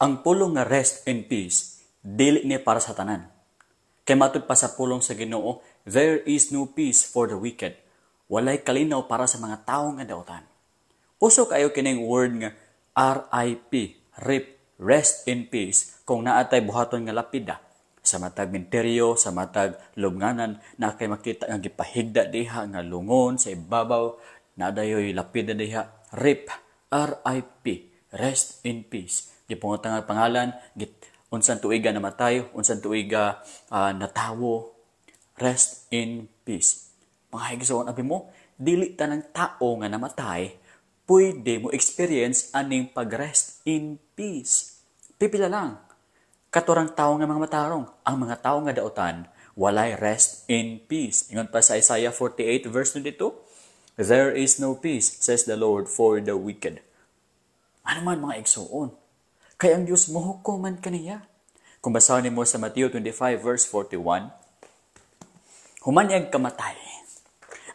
Ang pulong nga rest and peace, dili ni para sa tanan. Kay matud pa sa pulong sa Ginoo, there is no peace for the wicked. Walay kalinaw para sa mga tao nga daotan. Uso kayo kining word nga RIP, RIP, rest in peace, kung naatay buhaton nga lapida sa matag minteryo, sa matag lubnganan, na kay makita nga gipahigda diha nga lungon sa ibabaw, na dayoy lapida diha, RIP, RIP, rest in peace Di po nga pangalan, git, unsan tuiga namatay, unsan tuiga uh, ah, natawo, rest in peace. Mga higsoon, abi mo, dili tanang tao nga namatay, pwede mo experience aning pag-rest in peace. Pipila lang. Katurang tao nga mga matarong, ang mga tao nga daotan, walay rest in peace. Ingon pa sa Isaiah 48 verse 22, There is no peace, says the Lord, for the wicked. Ano man mga igsoon, kay ang Dios mohukuman kaniya. Kung basahon nimo sa Mateo 25 verse 41, humanyag kamatay.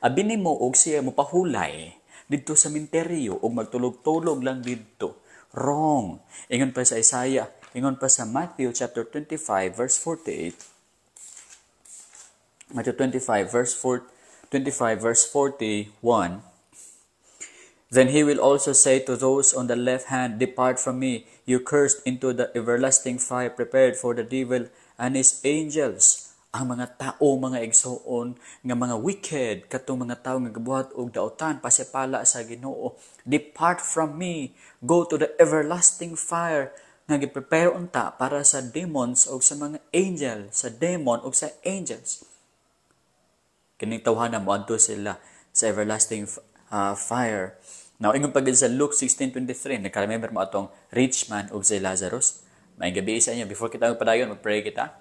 Abi nimo og siya mo pahulay didto sa minteryo og magtulog-tulog lang didto. Wrong. Ingon pa sa Isaiah, ingon pa sa Matthew chapter 25 verse 48. Matthew 25 verse 4, 25 verse 41 Then he will also say to those on the left hand, Depart from me, you cursed into the everlasting fire prepared for the devil and his angels. Ang mga tao, mga igsoon, nga mga wicked, katong mga tao nga gabuhat og daotan, pasipala sa ginoo. Depart from me, go to the everlasting fire nga giprepare unta para sa demons o sa mga angel, sa demon o sa angels. Kining tawhana mo adto sila sa everlasting uh, fire. Now, ingon pagid sa Luke 16.23, nagka-remember mo atong rich man ug si Lazarus. May gabi sa inyo. Before kita magpadayon, mag-pray kita.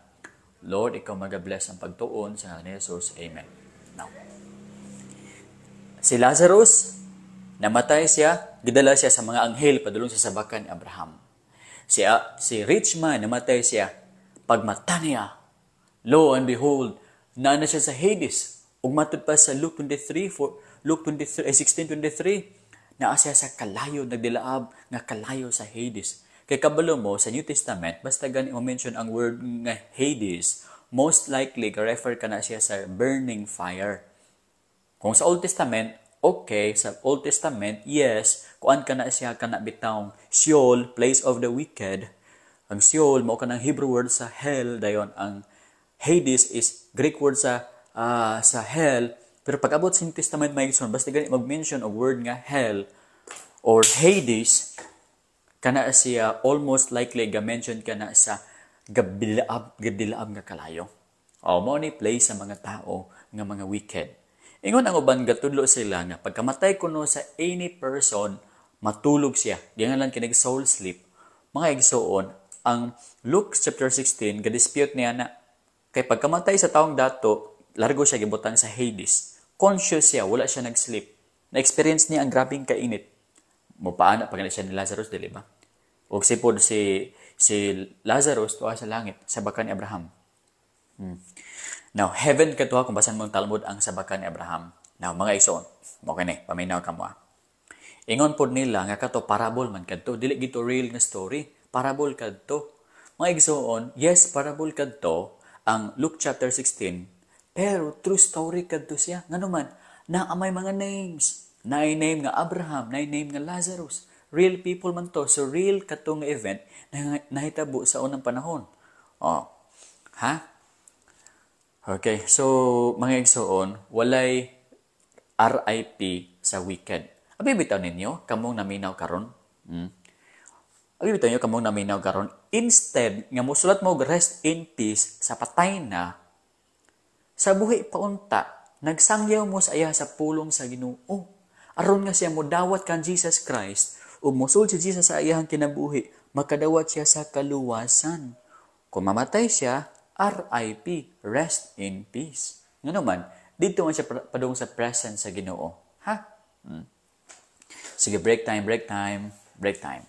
Lord, ikaw mag-bless ang pagtuon sa ngalan Jesus. Amen. Now, si Lazarus, namatay siya, gidala siya sa mga anghel padulong sa sabakan ni Abraham. Si, uh, si rich man, namatay siya, pagmata niya, lo and behold, na siya sa Hades. Ug matud pa sa Luke 23, for, Luke 23, eh, 16.23, na asya sa kalayo, nagdilaab nga kalayo sa Hades. Kay kabalo mo sa New Testament, basta gani mo mention ang word nga Hades, most likely refer ka na siya sa burning fire. Kung sa Old Testament, okay, sa Old Testament, yes, kuan ka na siya kana bitawng Sheol, place of the wicked. Ang Sheol mo mao kanang Hebrew word sa hell dayon ang Hades is Greek word sa uh, sa hell pero pag abot sa New Testament, may gitsun, basta ganit mag-mention og word nga hell or Hades, kana siya almost likely ga-mention kana sa gabilaab, gabilaab nga kalayo. Oh, o money ni play sa mga tao nga mga wicked. Ingon ang uban gatudlo sila nga pagkamatay kuno sa any person matulog siya. lang kinig soul sleep. Mga igsoon ang Luke chapter 16 ga dispute niya na kay pagkamatay sa taong dato largo siya gibutan sa Hades conscious siya, wala siya nag-sleep. Na-experience niya ang grabing kainit. Mo Mupaana pag siya ni Lazarus, dili ba? O si po si, si Lazarus tuwa sa langit, sa bakan ni Abraham. Hmm. Now, heaven katuha kung basan mo ang Talmud ang sabakan ni Abraham. Now, mga isoon, mo kini, eh, paminaw ka mo ah. Ingon pod nila nga kato parable man kadto, dili gito real nga story, parable kadto. Mga igsoon, yes, parable kadto ang Luke chapter 16 pero true story kadto siya. Nga naman, na amay mga names. Naay name nga Abraham, naay name nga Lazarus. Real people man to. So real katong event na nahitabo sa unang panahon. Oh. Ha? Okay, so mga igsoon, walay RIP sa weekend. Abi bitaw ninyo kamong naminaw karon. Hmm? Abi bitaw ninyo kamong naminaw karon instead nga mosulat mo rest in peace sa patay na sa buhi paunta, nagsangyaw mo sa iya sa pulong sa ginoo. Aron nga siya mo dawat kan Jesus Christ, umusul si Jesus sa iyang kinabuhi, makadawat siya sa kaluwasan. Kung mamatay siya, RIP, rest in peace. Nga naman, dito man siya padung sa presence sa ginoo. Ha? Hmm. Sige, break time, break time, break time.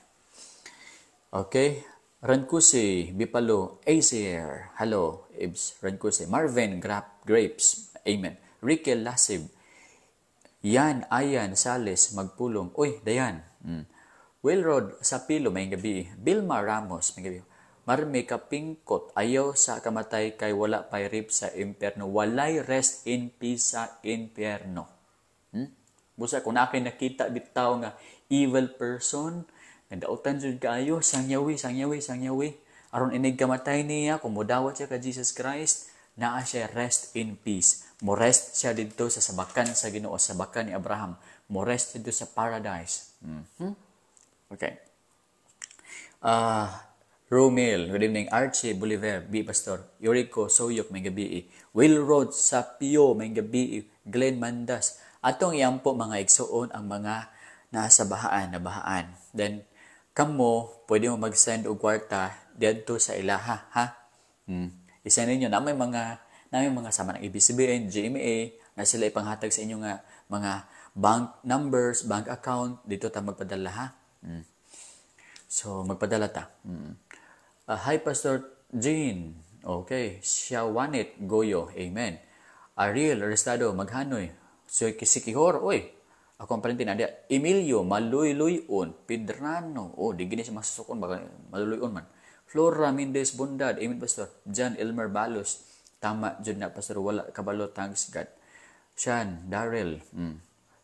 Okay, Rancuse, Bipalo, ACR, Hello, Ibs, Rancuse, Marvin, Grap, Grapes, Amen, Ricky Lasib, Yan, Ayan, Sales, Magpulong, Uy, Dayan, mm. Wilrod Sapilo, may gabi, Bilma Ramos, may gabi, Marmi Kapingkot, ayaw sa kamatay kay wala pa rip sa impyerno, walay rest in peace sa impyerno. Hmm? Busa, kung akin nakita bitaw nga evil person, And Nadautan jud kayo sang yawi sang yawi sang yawi Aron inig kamatay niya, kumudawat siya ka Jesus Christ, naa siya rest in peace. Mo rest siya dito sa sabakan sa Ginoo, sa sabakan ni Abraham. Mo rest didto sa paradise. Mm-hmm. Okay. Uh, ah, Romel, good evening. Archie Bolivar, B. Pastor. Yuriko Soyok, may gabi. Will Road, Sapio, may gabi. Glenn Mandas. Atong iyan po mga igsuon ang mga nasa bahaan na bahaan. Then, kamo pwede mo mag-send og kwarta dito sa ilaha ha hmm. isa ninyo na may mga na may mga sama ng ABCBN, GMA na sila ipanghatag sa inyo nga mga bank numbers, bank account dito ta magpadala ha. Hmm. So magpadala ta. Hmm. Uh, hi Pastor Jean. Okay, Shawanit Goyo. Amen. Ariel Restado Maghanoy. Soy Kisikihor. Oy, ako ang palintinan dia, Emilio, maluyluyon, Pedrano, oh, di gini siya masusukon, baka maluyluyon man. Flora Mendez Bondad, Amen Pastor, John Elmer Balos, tama jud na Pastor, wala kabalo, thanks God. Sean, Daryl, mm.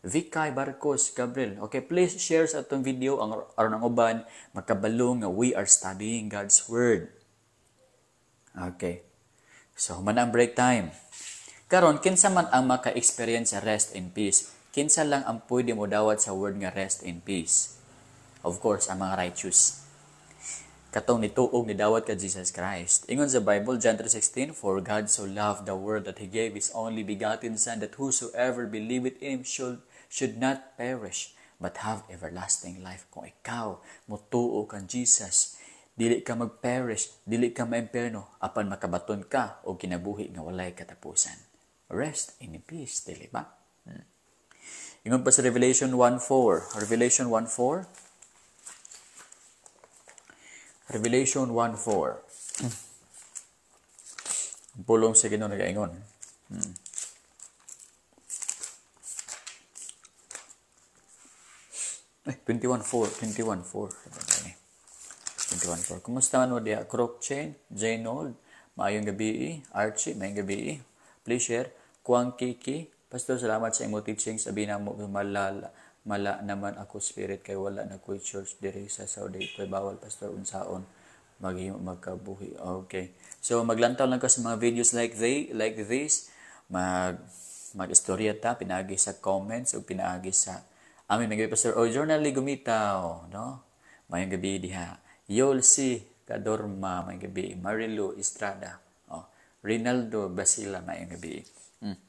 Vicay Barcos, Gabriel, okay, please share sa atong video ang aron ng uban, makabalo nga we are studying God's Word. Okay. So, man ang break time. Karon, kinsa man ang maka-experience rest and peace Kinsa lang ang pwede mo dawat sa word nga rest in peace. Of course, ang mga righteous. Katong nituog ni dawat ka Jesus Christ. Ingon sa Bible, John 3.16, For God so loved the world that He gave His only begotten Son, that whosoever believeth in Him should, should not perish, but have everlasting life. Kung ikaw, mutuo kang Jesus, dili ka mag-perish, dili ka maimperno, apan makabaton ka o kinabuhi nga walay katapusan. Rest in peace, dili ba? Hmm. Ingon pa sa Revelation 1.4. Revelation 1.4. Revelation 1.4. Pulong sa Ginoo nagaingon. Hmm. Eh, 21.4. 21.4. 21.4. Kumusta ano diya? Crook Chain, Jane Old, maayong gabi, Archie, maayong gabi. Please share. Kuang Kiki, Pastor, salamat sa imong teaching. Sabi na mo, malala, mala naman ako spirit kay wala na ko'y church diri sa Saudi. Kay bawal, Pastor, unsaon mag magkabuhi. Okay. So, maglantaw lang ka sa mga videos like they, like this. Mag, mag-istorya ta, pinagi sa comments o pinaagi sa amin mga pastor o journal gumitaw, no? Mayang gabi diha. You'll see Kadorma, mayang gabi. Marilu Estrada, oh. Rinaldo Basila, mayang gabi. Mm.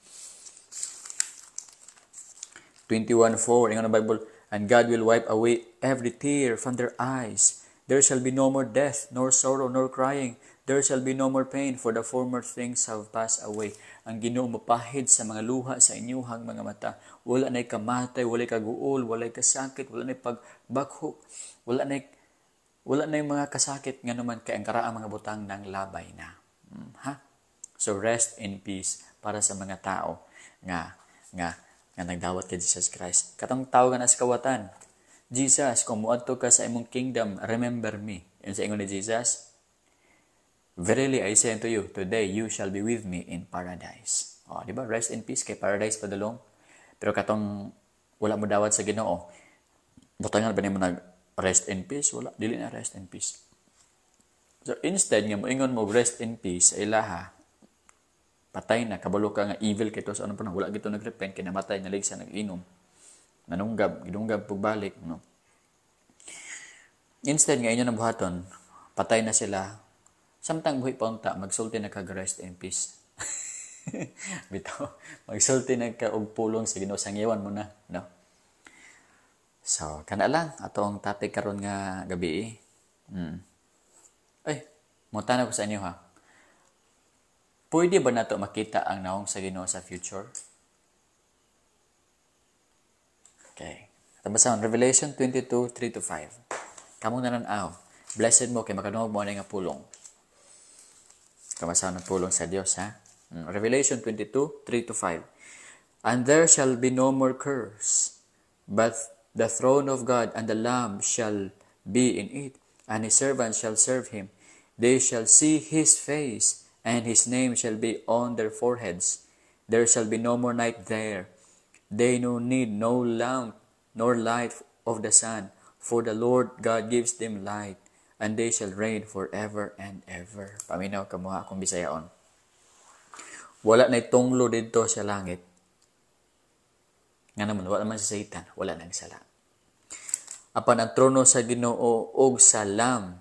21:4 ng ano, Bible, And God will wipe away every tear from their eyes. There shall be no more death, nor sorrow, nor crying. There shall be no more pain, for the former things have passed away. Ang Ginoo mapahid sa mga luha sa inyuhang mga mata. Wala na'y kamatay, wala'y kaguol, wala'y kasakit, wala na'y pagbakho, wala na'y wala na mga kasakit nga naman kay ang karaang mga butang ng labay na. Hmm, ha? So rest in peace para sa mga tao nga nga nga nagdawat kay Jesus Christ. Katong tawag nga sa kawatan. Jesus, kung muadto ka sa imong kingdom, remember me. Yun sa ingon ni Jesus, Verily I say unto you, today you shall be with me in paradise. O, di ba? Rest in peace kay paradise padulong. Pero katong wala mo dawat sa Ginoo, butangan ba mo nag rest in peace? Wala, dili na rest in peace. So instead nga mo ingon mo rest in peace sa ilaha, patay na kabalo ka nga evil kay to sa ano pa na wala gito nagrepent kay namatay naligsa nag-inom nanunggab gidunggab pagbalik no instead nga inyo nang buhaton patay na sila samtang buhi pa unta magsulti na kag rest in peace bitaw magsulti na ka og pulong sa Ginoo sangyawan mo na no so kana lang atong topic karon nga gabi eh. mm. ay mo ko sa inyo ha Pwede ba nato makita ang naong sa Ginoo sa future? Okay. Tabasan, Revelation 22, 3 to 5. Kamong nananaw, blessed mo kay makanuog mo na nga pulong. Kamasahan ng pulong sa Dios, ha? Mm, Revelation 22, 3 to 5. And there shall be no more curse, but the throne of God and the Lamb shall be in it, and his servants shall serve him. They shall see his face, and his name shall be on their foreheads. There shall be no more night there. They no need no lamp nor light of the sun, for the Lord God gives them light, and they shall reign forever and ever. Paminaw ka mga akong bisayaon. Wala na itonglo dito sa langit. Nga naman, wala naman sa Satan, wala na sala. Apan ang trono sa ginoo og sa lam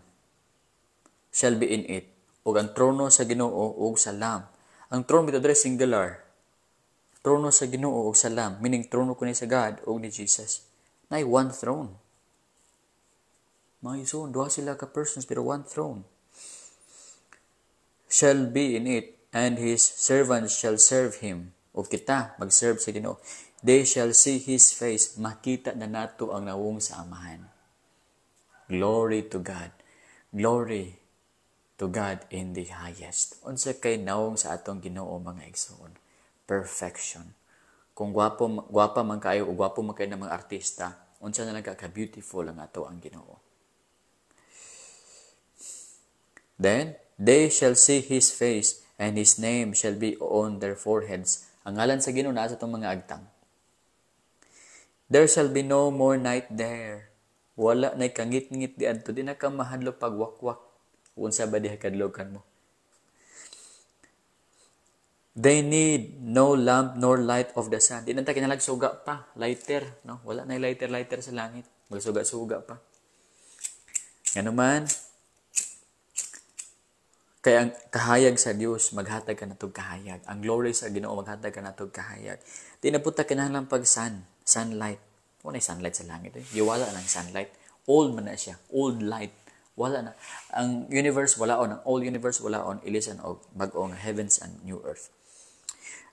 shall be in it o ang trono sa Ginoo ug sa Lam. Ang trono bitaw diri singular. Trono sa Ginoo ug sa Lam, meaning trono kuni sa God ug ni Jesus. Nay one throne. Mga isoon, duha sila ka persons pero one throne. Shall be in it, and his servants shall serve him. O kita, mag-serve sa Ginoo. They shall see his face. Makita na nato ang nawong sa Amahan. Glory to God. Glory to God in the highest. Unsa kay nawong sa atong Ginoo mga igsoon? Perfection. Kung gwapo gwapa man kayo o gwapo man kayo ng mga artista, unsa na lang ka beautiful ang ato ang Ginoo. Then they shall see his face and his name shall be on their foreheads. Ang ngalan sa Ginoo naa sa atong mga agtang. There shall be no more night there. Wala na kangit-ngit di adto di na ka mahadlok pagwakwak kung sa ba kadlokan mo. They need no lamp nor light of the sun. Di nanta suga pa, lighter. No? Wala na lighter-lighter sa langit. Magsuga-suga pa. Ano man, kaya ang kahayag sa Dios maghatag ka natog kahayag. Ang glory sa Ginoo maghatag ka natog kahayag. Di na puta kinahanglan pag sun, sunlight. Wala sunlight sa langit eh. Giwala lang sunlight. Old man na siya. Old light wala na. Ang universe wala on, ang all universe wala on, ilisan og bag-o heavens and new earth.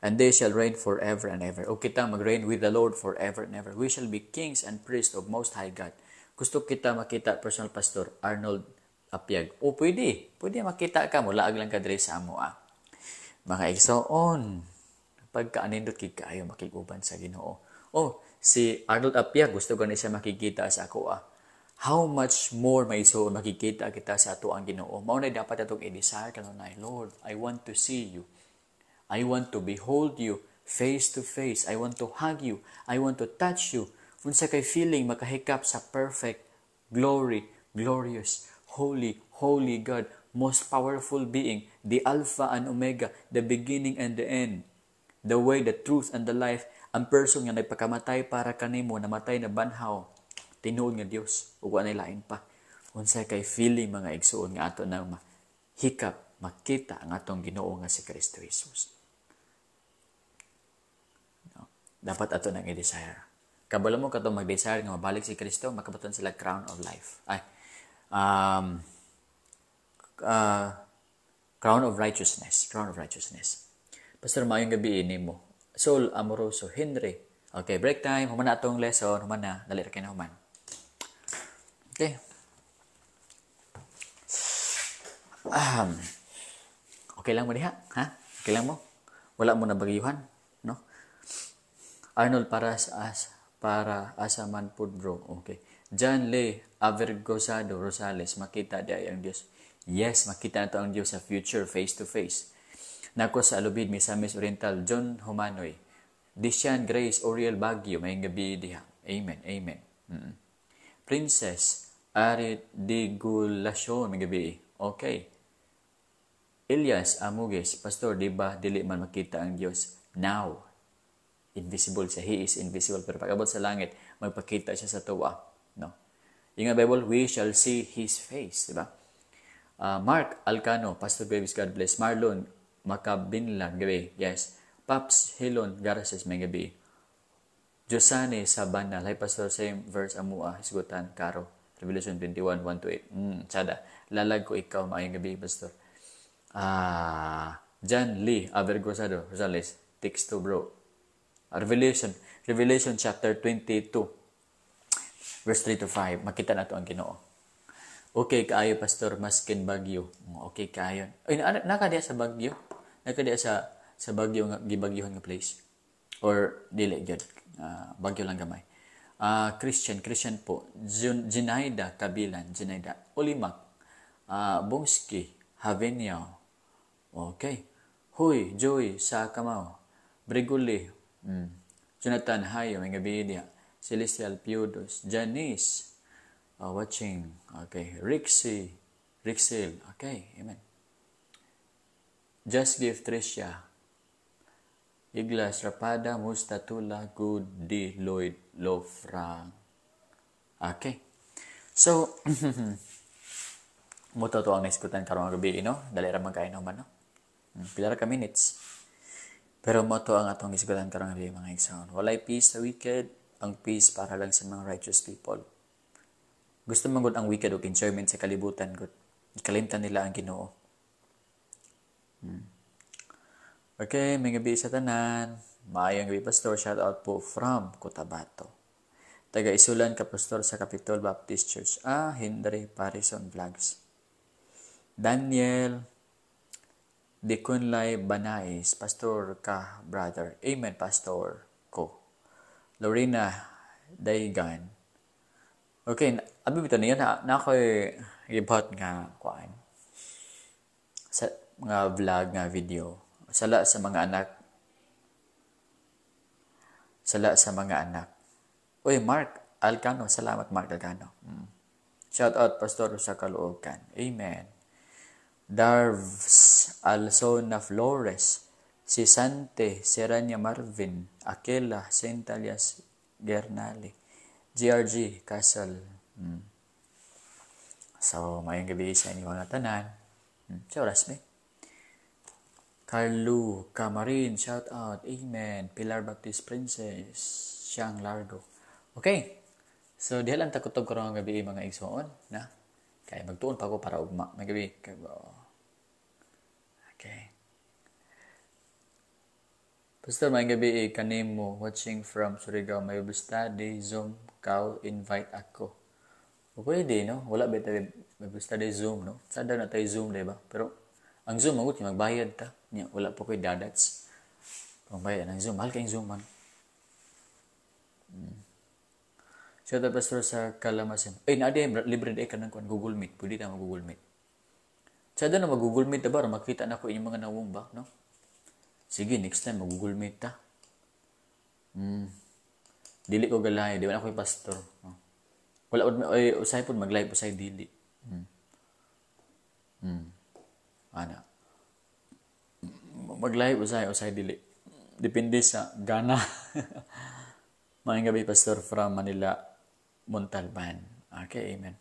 And they shall reign forever and ever. O kita mag-reign with the Lord forever and ever. We shall be kings and priests of Most High God. Gusto kita makita personal pastor Arnold Apiag. O pwede, pwede makita ka mo laag lang ka diri sa amo ah. Mga pagka anindot kig kaayo makiguban sa Ginoo. O, si Arnold Apiag, gusto ko gani siya makikita sa ako ah how much more may so makikita kita sa ato ang Ginoo mao na dapat atong i-desire kanunay Lord I want to see you I want to behold you face to face I want to hug you I want to touch you unsa kay feeling makahikap sa perfect glory glorious holy holy God most powerful being the alpha and omega the beginning and the end the way the truth and the life ang person nga nagpakamatay para kanimo namatay na banhaw tinuod nga Dios ug anay lain pa unsay kay feeling mga igsuon nga ato nang hikap makita ang atong Ginoo nga si Kristo Jesus no? dapat ato nang i-desire kabalo mo kato mag-desire nga mabalik si Kristo makabaton sila crown of life ay um, uh, crown of righteousness crown of righteousness Pastor, mayong gabi ini mo. Soul Amoroso, Henry. Okay, break time. Human na atong lesson. Human na. Dali ra kayo na human. Okay. Um, okay lang mo diha? Ha? Okay lang mo? Wala mo na bagyuhan? No? Arnold para sa as, para asaman po bro. Okay. John Lee Avergosado Rosales, makita diya ang Diyos. Yes, makita na ang Diyos sa future, face to face. Nako sa Alubid, Misamis Oriental, John Humanoy. Dishan Grace Oriel Baguio, may gabi diha. Amen, amen. Mm-mm. Princess arit digulasyon ng gabi. Okay. Elias Amugis, Pastor, di ba dili man makita ang Dios now? Invisible siya. He is invisible. Pero pag sa langit, magpakita siya sa tuwa. No? Yung Bible, we shall see His face. Di ba? Uh, Mark Alcano, Pastor Babies, God bless. Marlon Makabinlan, gabi. Yes. Paps Hilon Garases, may gabi. Josane Sabana, lay Pastor, same verse amua, hisgutan, karo. Revelation 21, 1 8. Mm, tsada. Lalag ko ikaw, maayong gabi, Pastor. Ah, John Lee Avergosado ah, Rosales, text to bro. Ah, Revelation, Revelation chapter 22, verse 3 to 5. Makita na to ang ginoo. Okay kaayo, Pastor, maskin bagyo. Hmm, okay kaayo. Ay, nakadiya sa bagyo? Nakadiya sa sa bagyo nga gibagyuhan nga place or dili gyud uh, bagyo lang gamay uh, Christian, Christian po, Jinaida Kabilan, Jinaida Olimak, uh, ah, Bongski, Havenyao, okay, Hoy, Joy, Sakamao, Briguli, mm. Jonathan Hayo, Ngabidia, Celestial Piodos, Janice, uh, ah, watching, okay, Rixie, Rixil, okay, amen. Just give Tricia, Iglas Rapada Mustatula Gudi Lloyd Lofrang. Okay. So, mo to ang naiskutan karong gabi, no? Dali ra magkainom man, no? Hmm, pila ka minutes. Pero mo ang atong isgutan karong gabi, mga igsoon. Walay peace sa wicked, ang peace para lang sa mga righteous people. Gusto man ang wicked og enjoyment sa kalibutan gud. Ikalimtan nila ang Ginoo. Hmm. Okay, may gabi sa tanan. Maayong gabi, Pastor. Shout out po from Cotabato. Taga Isulan ka, Pastor, sa Capitol Baptist Church. Ah, Hendry Parison Vlogs. Daniel Dikunlay Banais, Pastor ka, brother. Amen, Pastor ko. Lorena Daigan. Okay, abi bitaw niya na, na ako gibot nga kuan sa nga vlog nga video Sala sa mga anak. Sala sa mga anak. Uy, Mark Alcano. Salamat, Mark Alcano. Hmm. Shout out, Pastor sa Kaluokan. Amen. Darvs Alsona Flores. Si Sante Seranya Marvin. Aquila Sentalias Gernale. GRG Castle. Hmm. So, mayang gabi sa inyo mga tanan. Hmm. So, Rasmi. Carlu Camarin, shout out. Amen. Pilar Baptist Princess, Siang largo. Okay. So, di lang takutog ko ang gabi mga igsoon, na? Kaya magtuon pa ko para ugma. May gabi. Okay. Pastor, may gabi eh, kanin mo, watching from Surigao, may study, Zoom, call, invite ako. O pwede, no? Wala ba tayo, may study Zoom, no? Sada na tayo Zoom, diba? Pero, ang Zoom, magot, magbayad ta wala pa ko'y dadats. Pambaya ng Zoom. Mahal kayong Zoom man. Hmm. Shout out Pastor sa kalamasin eh na di, libre di ka ng Google Meet. Pwede na mag-Google Meet. Sa na mag-Google Meet na ba? Makita na ko inyong mga nawong ba? No? Sige, next time mag-Google Meet ta. Hmm. Dili ko galay. Di ba na ko pastor? No? Wala po, ay, usay pud mag-live usay dili. Hmm. Hmm. Ana maglahi usay usay dili depende sa gana maayong gabi pastor from Manila Montalban okay amen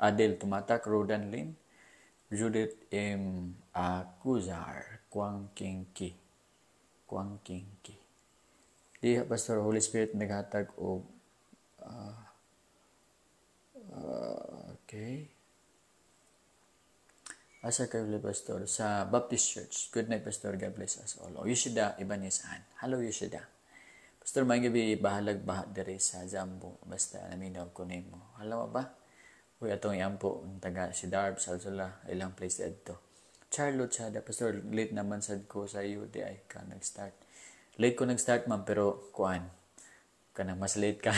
Adel Tumatak Rodan Lin Judith M. Akuzar Kwang King Ki Kwang King Ki Pastor Holy Spirit naghatag og uh, ah, uh, ah, okay Asher Carville Pastor sa Baptist Church. Good night, Pastor. God bless us all. O Yoshida Ibanezan. Hello, Yoshida. Pastor, may gabi bahalag bahat dere sa Zambo. Basta naminaw ko nimo. Alam ba? Uy, atong iampo. Taga si Darb, Salsula, ilang place dito. Charlo Chada, Pastor, late naman sad ko sa iyo. Di ay ka nag-start. Late ko nag-start, ma'am, pero kuan. Kana mas late ka.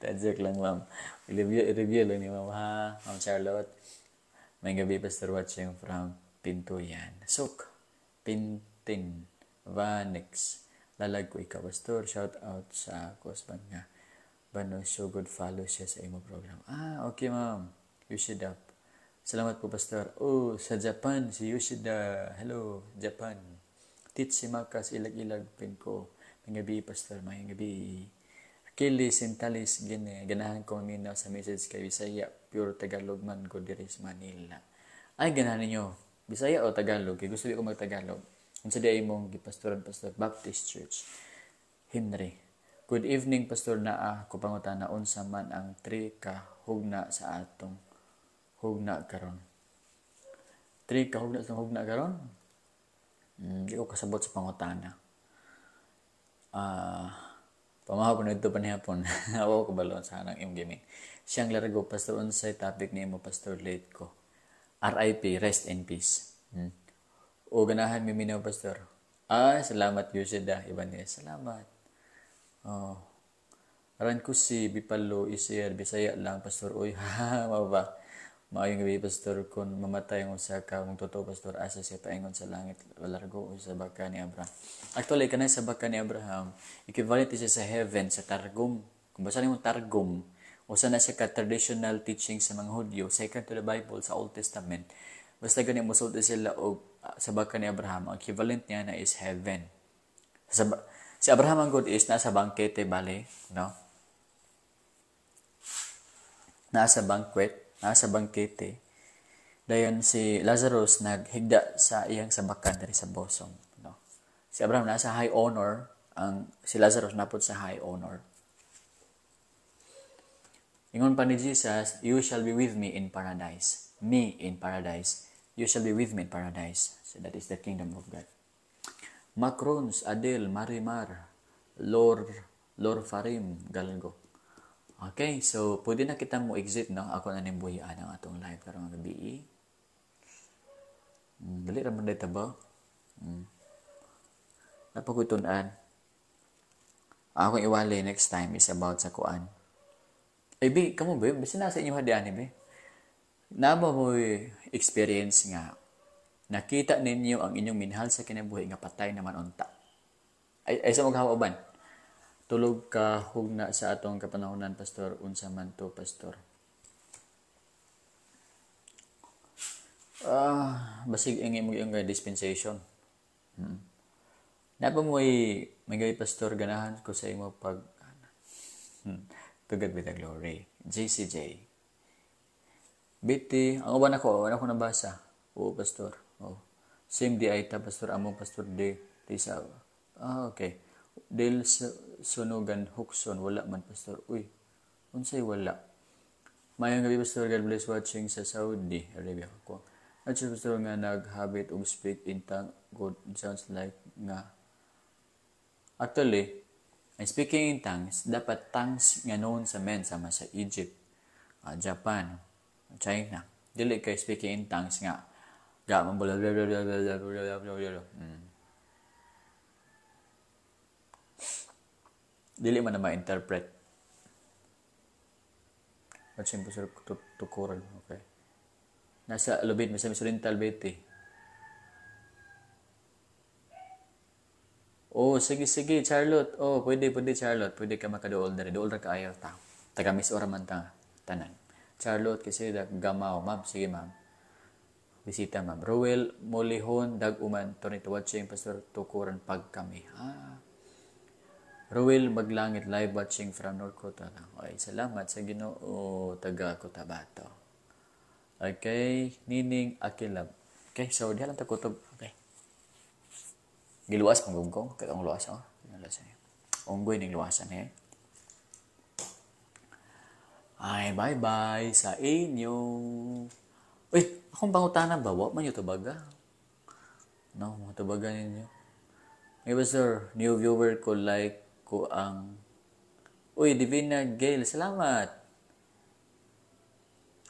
Tadjok lang, ma'am. I-review, i-review lang ni ma'am, ha? Ma'am Charlotte. May gabi Pastor Watching from Pintuyan. Suk, Pintin, Vanix, Lalag ko ikaw, Pastor. Shout out sa Kusban nga. Bano, so good follow siya sa imo program. Ah, okay ma'am. Yoshida. Salamat po, Pastor. Oh, sa Japan, si Yoshida. Hello, Japan. Titsi Makas, ilag-ilag pin ko. May gabi, Pastor. May gabi. Achilles Sintalis, ganahan kong ninaw sa message kay Bisaya pure Tagalog man ko diri sa Manila. Ay ganahan niyo, Bisaya o Tagalog, kay gusto ko mag-Tagalog. Unsa di imong gipastoran Pastor Baptist Church. Henry. Good evening Pastor Naa, ko pangutana unsa man ang tri ka hugna sa atong hugna karon. Tri ka hugna sa hugna karon? Mm, ko kasabot sa pangutana. Ah, uh, pamahaw ko na ito panihapon. Ako ko balon sa hanang imong gaming siyang largo pastor unsay topic ni mo, pastor late ko RIP rest in peace hmm? o ganahan mi minaw pastor ah salamat Yusida Ibanez salamat oh aran ko si Bipalo Isier Bisaya lang pastor oy ha maba maayong gabi pastor kun mamatay ang usa ka kung totoo pastor asa siya paingon sa langit largo o sa baka ni Abraham actually kanay sa baka ni Abraham equivalent siya sa heaven sa targum kung basa nimo targum o sa na siya ka traditional teaching sa mga Hudyo second to the Bible sa Old Testament basta gani mosud sila og uh, ah, sa bangka ni Abraham ang equivalent niya na is heaven sa si Abraham ang God is nasa banquete bale no nasa banquet nasa bangkete dayon si Lazarus naghigda sa iyang sabakan diri sa bosom no si Abraham nasa high honor ang si Lazarus napod sa high honor Ingon pa ni Jesus, you shall be with me in paradise. Me in paradise. You shall be with me in paradise. So that is the kingdom of God. Macrons, Adel, Marimar, Lor, Lor Farim, Galgo. Okay, so pwede na kita mo exit, no? Ako na nimbuhian ang atong live karong gabi. Mm, dali raman dito ba? Mm. Ako iwali next time is about sa kuan eh, be, kamo be, basta nasa inyo hadaan, be. Nama mo experience nga, nakita ninyo ang inyong minhal sa kinabuhi nga patay naman unta. Ay, ay sa mga uban. Tulog ka hugna sa atong kapanahonan, Pastor. Unsa man to, Pastor. Ah, basig ingi mo yung dispensation. Hmm. Napa mo ay eh, may pastor ganahan ko sa imo pag hmm. To God be the glory. JCJ. BT, eh, ang uban ako, wala ko nabasa. Oo, pastor. Oh. Same di ay pastor. Amo, pastor di. Di sa, ah, okay. Del sunugan hukson, wala man, pastor. Uy, unsay wala. Mayang gabi, pastor. God bless watching sa Saudi Arabia. Kuwang. At siya gusto nga naghabit og speak in tongue God sounds like nga. Actually, ang speaking in tongues, dapat tongues nga noon sa men sama sa Egypt, uh, Japan, China. Dili kay speaking in tongues nga ga man bla bla bla bla bla bla bla bla mm. Dili man na ma-interpret. At simple sir tukuran, okay. Nasa lubid, may sa Oriental Betty. Oh, sige, sige, Charlotte. Oh, pwede, pwede, Charlotte. Pwede ka makadool na rin. Dool ka ayaw ta. Taga miss ora ta. Tanan. Charlotte kasi gamaw. Ma'am, sige ma'am. Bisita ma'am. Ruel, molihon, daguman, tonito, watching, pastor, tukuran, pag kami. Ah. Ruel Maglangit live watching from North Kota. Okay, salamat sa Ginoo taga Cotabato. Okay, Nining Akilab. Okay, so di lang ta kutob. Okay giluas panggugkong kay ang luwas oh luwas eh unggoy eh, ning luwasan eh ay bye bye sa inyo uy akong pangutana ba wa man yo tabaga no mo tabaga ninyo Maybe sir, new viewer ko like ko ang Uy, Divina Gale, salamat.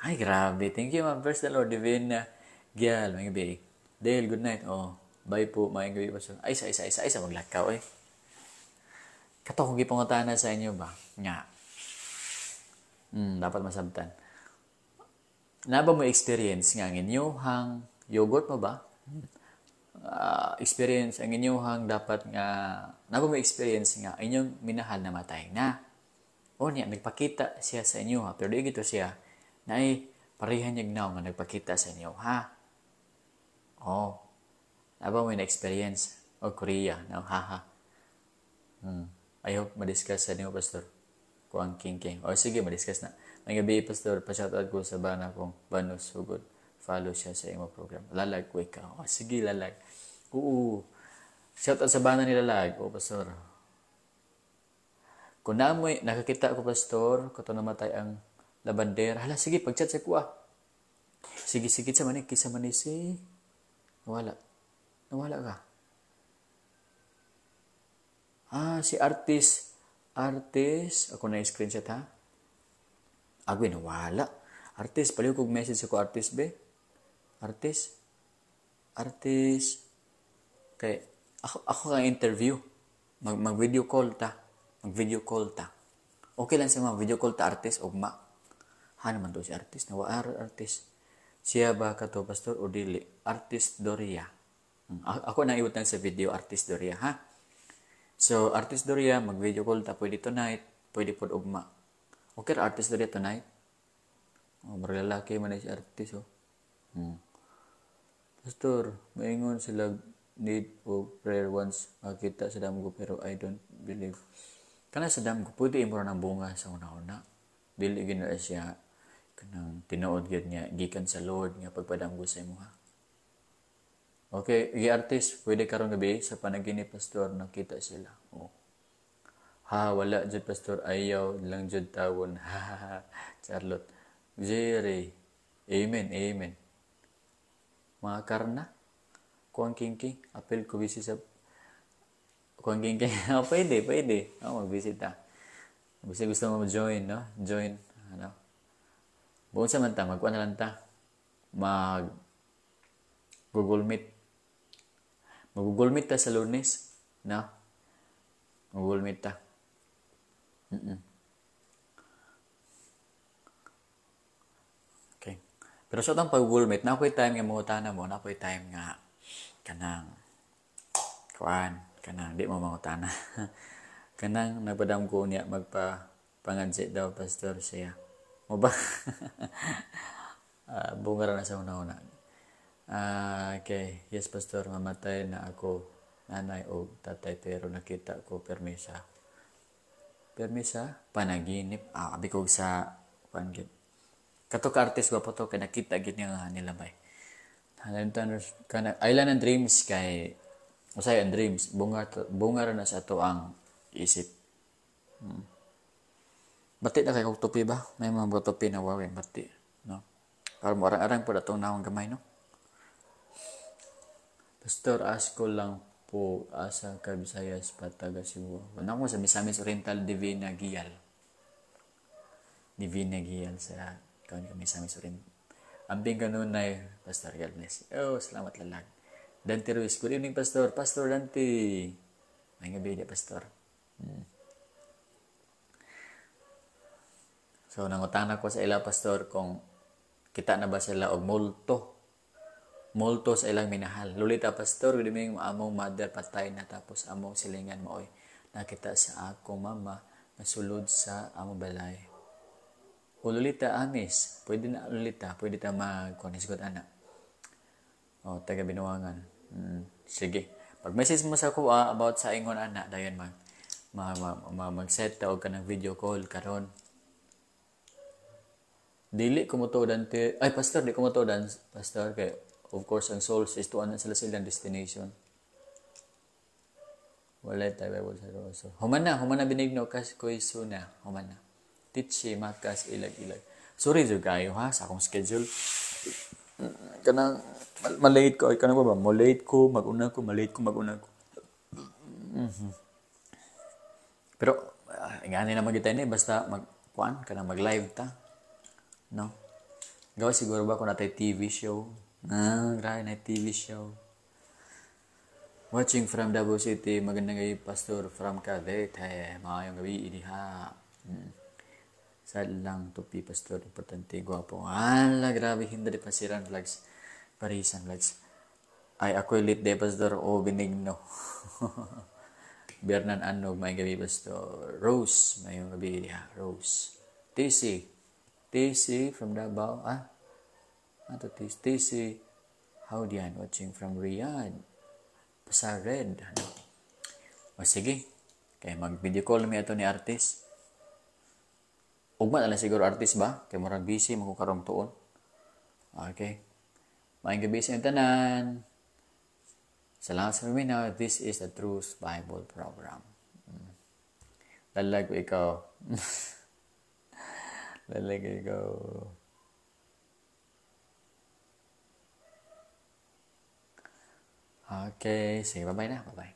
Ay, grabe. Thank you, ma'am. First the Lord, Divina Gale. Mga Dale, good night. Oh, Bye po, maayong gabi po sa... Ay, sa isa, isa, isa, maglakaw eh. Kato kung ipangutana sa inyo ba? Nga. Hmm, dapat masabtan. Naba mo experience nga ang inyohang yogurt mo ba? Uh, experience ang inyohang dapat nga naba mo experience nga inyong minahal na matay na. O niya, nagpakita siya sa inyo ha. Pero di gito siya na ay parihan niya nga nagpakita sa inyo ha. Oh, about my experience of oh, Korea now haha hmm. I hope madiscuss sa niyo pastor ko ang king. o oh, sige madiscuss na may gabi pastor pa-shoutout ko sa bana kong banus, sugod follow siya sa imo program lalag ko ikaw o oh, sige lalag oo shoutout sa bana ni lalag o pastor kung namoy nakakita ko pastor ko to namatay ang labander hala sige pagchat sa kuha sige sige sa manik kisa manisi wala Nawala ka. Ah, si artist. Artist. Ako na screenshot ha. Agoy, nawala. Artist. Paliw kong message ako artist be. Artist. Artist. Kay, ako, ako kang interview. Mag, mag-video call ta. Mag-video call ta. Okay lang sa mga video call ta artist. Ugma. Ha naman to si artist. Nawala artist. Siya ba ka to, pastor? O dili? Artist Doria. Mm. Ako na iutang sa video artist Doria ha. So artist Doria mag video call ta pwede tonight, pwede pod ugma. Okay ra artist Doria tonight. Oh, lalaki man si artist oh. Hmm. Pastor, maingon sila need of prayer once makita sa dam pero I don't believe. Kana sa dam ko pwede imo ng bunga sa una-una. Dili gyud siya kanang tinuod gyud niya gikan sa Lord nga pagpadamgo sa imo ha. Okay, i-artist, pwede karon gabi sa panaginip pastor nakita sila. Oh. Ha, wala jud pastor ayaw lang jud tawon. Charlotte. Jerry. Amen, amen. Mga karna. Kuang kingking, apel ko busy sa kuang kingking. oh, pwede, pwede. Oh, magbisita. Bisig gusto mo join, no? Join, ano? Buong sa man ta, magkuha na lang ta. Mag Google Meet Mag-Google Meet ta sa lunes. No? Mag-Google Meet ta. Mm-mm. Okay. Pero sa itong pag-Google Meet, napoy time nga mangutana mo, na napoy time nga kanang kuan, kanang di mo mangutana. kanang napadam ko niya magpa pangansi daw pastor siya. Mo ba? uh, bunga na sa una-una. Uh, okay, yes pastor, mamatay na ako, nanay o tatay, pero nakita ko permisa. Permisa? Panaginip. Ah, ko sa, Panaginip. gid. Kato artist ba po to, kaya nakita gid nga nila bay. Halantan, kana, island and dreams kay, usay and dreams, bunga, bunga na sa to ang isip. Hmm. Batik na kayo kog tupi ba? May mga tupi na wawin, batik. No? Karon mo arang-arang po datong naong gamay, no? Pastor, ask ko lang po asa ka Visayas pa taga Cebu. Wala ko sa Misamis Oriental Divina Gial. Divina Gial sa kaon ka Misamis Oriental. Ambing ganun na Pastor God Oh, salamat lalag. Dante Ruiz, good evening Pastor. Pastor Dante. May gabi niya Pastor. Hmm. So nangutana ko sa ila Pastor kung kita na ba sila og multo molto sa ilang minahal. Lolita pastor, gud mo among mother patay na tapos among silingan mo maoy. Nakita sa akong mama nasulod sa among balay. O lulita amis, pwede na lulita, pwede ta magkunis gud anak. O taga binuangan. Mm, sige. Pag message mo sa ko ah, about sa ingon anak, dayon man. Ma, ma, ma, mag-set ta og kanang video call karon dili ko mo ay pastor di ko mo pastor kay of course, ang souls is to ano sila silang destination. Walay tayo Bible sa Roso. Human na, human na binigno, kas ko'y suna. Human na. Titsi, makas, ilag-ilag. Sorry jo kayo ha, sa akong schedule. Kanang, malate ko, ay kanang ba ba? Malate ko, maguna ko, malate ko, maguna ko. Mm-hmm. Pero, uh, ingani na magkita ni, basta mag-kuan, kanang mag-live ta. No? Gawa siguro ba kung natay TV show, Ah, grabe na TV show. Watching from Davao City, magandang gabi Pastor from Cavite. Maayong gabi, iniha. Hmm. Sad lang tupi Pastor, importante, gwapo. Ala, grabe, hindi pa siran vlogs. Parisan vlogs. Ay, ako ulit de Pastor, o oh, binigno. Bernan Annog, may gabi Pastor. Rose, mayong gabi, iniha. Rose. TC. TC from Davao, ah at ito is Stacy Haudian watching from Riyadh. Sa red. Ano? O sige, kay mag-video call mi ato ni artist. Ugma na siguro artist ba? Kay murag busy makukarong tuon. Okay. Maayong gabi sa tanan. Salamat sa paminaw. This is the Truth Bible Program. Mm. Lalag ko ikaw. Lalag ko ikaw. ok xin bye bye nha bye bye